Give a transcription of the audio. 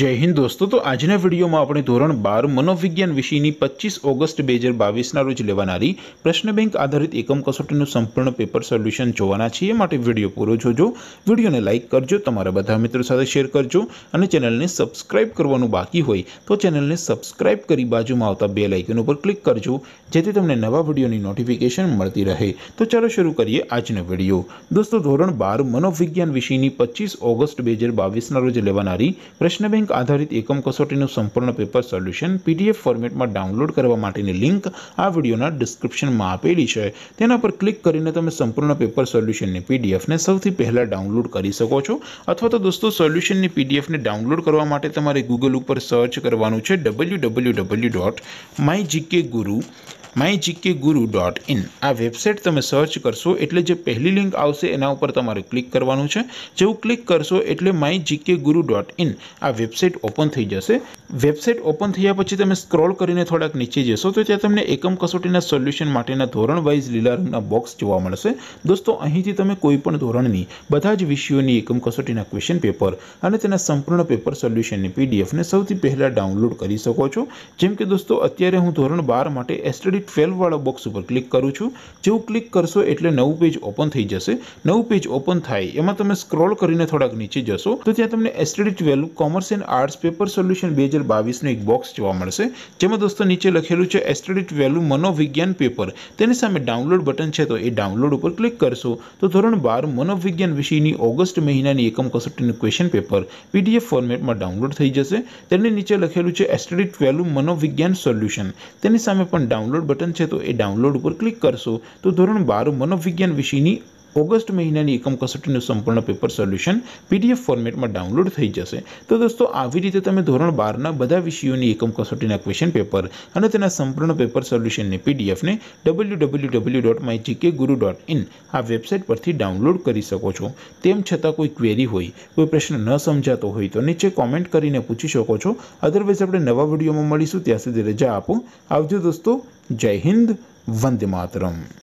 जय हिंद दोस्तों तो आज ने वीडियो में अपने ધોરણ 12 મનોવિજ્ઞાન વિષયની 25 ઓગસ્ટ 2022 ના રોજ લેવાણારી પ્રશ્ન બેંક આધારિત એકમ કસોટીનું સંપૂર્ણ પેપર સોલ્યુશન જોવાના છે માટે વિડિયો પૂરો જોજો વિડિયોને લાઈક કરજો તમારા બધા મિત્રો સાથે શેર કરજો અને ચેનલને સબ્સ્ક્રાઇબ કરવાનું બાકી હોય તો ચેનલને સબ્સ્ક્રાઇબ કરી बाजूમાં આવતા બેલ આઇકન ઉપર ક્લિક કરજો જેથી તમને નવા વિડિયોની નોટિફિકેશન મળતી રહે તો ચલો શરૂ કરીએ આજનો વિડિયો दोस्तों ધોરણ 12 મનોવિજ્ઞાન વિષયની 25 ઓગસ્ટ 2022 ના રોજ લેવાણારી પ્રશ્ન લિંક આધારિત ઇકોમ કોસોટિનો સંપૂર્ણ પેપર સોલ્યુશન પીડીએફ ફોર્મેટમાં ડાઉનલોડ કરવા માટેની લિંક આ વિડિયોના ડિસ્ક્રિપ્શનમાં આપેલી છે તેના પર ક્લિક કરીને તમે સંપૂર્ણ પેપર સોલ્યુશનની પીડીએફ ને સૌથી પહેલા ડાઉનલોડ કરી શકો છો અથવા તો દોસ્તો સોલ્યુશનની પીડીએફ ને ડાઉનલોડ કરવા માટે તમારે Google ઉપર સર્ચ કરવાનું છે www.mygkguru mygkguru.in આ વેબસાઈટ તમે સર્ચ કરશો એટલે જે પહેલી લિંક આવશે એના ઉપર તમારે ક્લિક કરવાનું છે જેવું ક્લિક કરશો એટલે mygkguru.in આ વેબસાઈટ ઓપન થઈ જશે વેબસાઈટ ઓપન થયા પછી તમે સ્ક્રોલ કરીને થોડક નીચે જશો તો ત્યાં તમને એકમ કસોટીના સોલ્યુશન માટેના ધોરણ વાઈઝ લેવલના બોક્સ જોવા મળશે દોસ્તો અહીંથી તમે કોઈપણ ધોરણની બધા જ વિષયોની એકમ કસોટીના ક્વેશ્ચન પેપર અને તેના સંપૂર્ણ પેપર સોલ્યુશનની પીડીએફ ને સૌથી પહેલા ડાઉનલોડ કરી શકો છો જેમ કે દોસ્તો અત્યારે હું ધોરણ 12 માટે એસ્ટર 12th વાળો બોક્સ ઉપર ક્લિક કરું છું જેઉ ક્લિક કરશો એટલે નવું પેજ ઓપન થઈ જશે નવું પેજ ઓપન થાય એમાં તમે સ્ક્રોલ કરીને થોડક નીચે જશો તો ત્યાં તમને STD 12th value commerce and arts paper solution 2022 નો એક બોક્સ જોવા મળશે જેમ કે દોસ્તો નીચે લખેલું છે STD 12th વેલ્યુ મનોવિજ્ઞાન પેપર તેની સામે ડાઉનલોડ બટન છે તો એ ડાઉનલોડ ઉપર ક્લિક કરશો તો ધોરણ 12 મનોવિજ્ઞાન વિષયની ઓગસ્ટ મહિનાની એકમ કસોટીનું ક્વેશ્ચન પેપર PDF ફોર્મેટમાં ડાઉનલોડ થઈ જશે તેની નીચે લખેલું છે STD 12th વેલ્યુ મનોવિજ્ઞાન સોલ્યુશન તેની સામે પણ ડાઉનલોડ બટન છે તો એ ડાઉનલોડ ઉપર ક્લિક કરશો તો ધોરણ બાર મનોવિજ્ઞાન વિષયની अगस्त महिनानी एकम कसोटी नु संपूर्ण पेपर सोल्यूशन पीडीएफ फॉरमट म डाउनलोड थई जसे तो दोस्तों आवी रीते तमे ધોરણ 12 न બધા વિષયો ની એકમ કસોટી ના ક્વેશ્ચન પેપર અન તેના સંપૂર્ણ પેપર સોલ્યુશન ને पीडीएफ ને www.mygkguru.in આ વેબસાઈટ પર થી ડાઉનલોડ કરી શકો છો તેમ છતાં કોઈ ક્વેરી હોય કોઈ પ્રશ્ન ન સમજાતો હોય તો નીચે કમેન્ટ કરીને પૂછી શકો છો અધરવેઝ આપણે નવા વિડિયો માં મળીશું ત્યાં સુધી રેજા આપું આવજો दोस्तों जय हिंद वंद मातरम